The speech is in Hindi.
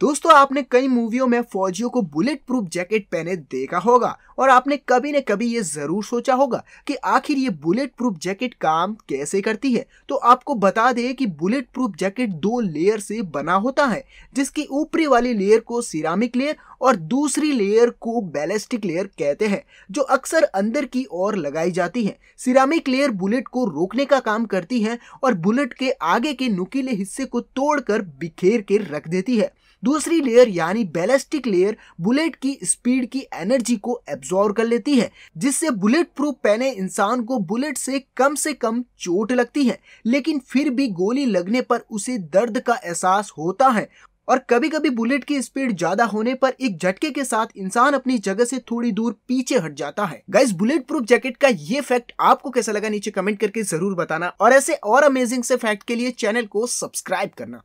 दोस्तों आपने कई मूवियों में फौजियों को बुलेट प्रूफ जैकेट पहने देखा होगा और आपने कभी न कभी ये जरूर सोचा होगा कि आखिर ये बुलेट प्रूफ जैकेट काम कैसे करती है तो आपको बता दें कि बुलेट प्रूफ जैकेट दो लेयर से बना होता है जिसकी ऊपरी वाली लेयर को सिरामिक लेयर और दूसरी लेयर को बैलिस्टिक लेयर कहते हैं जो अक्सर अंदर की ओर लगाई जाती है सिरामिक लेयर बुलेट को रोकने का काम करती है और बुलेट के आगे के नुकीले हिस्से को तोड़कर बिखेर के रख देती है दूसरी लेयर यानी बैलिस्टिक लेयर बुलेट की स्पीड की एनर्जी को एब्जॉर्व कर लेती है जिससे बुलेट प्रूफ पहने इंसान को बुलेट से कम से कम चोट लगती है लेकिन फिर भी गोली लगने पर उसे दर्द का एहसास होता है और कभी कभी बुलेट की स्पीड ज्यादा होने पर एक झटके के साथ इंसान अपनी जगह से थोड़ी दूर पीछे हट जाता है गाइस बुलेट प्रूफ जैकेट का ये फैक्ट आपको कैसा लगा नीचे कमेंट करके जरूर बताना और ऐसे और अमेजिंग से फैक्ट के लिए चैनल को सब्सक्राइब करना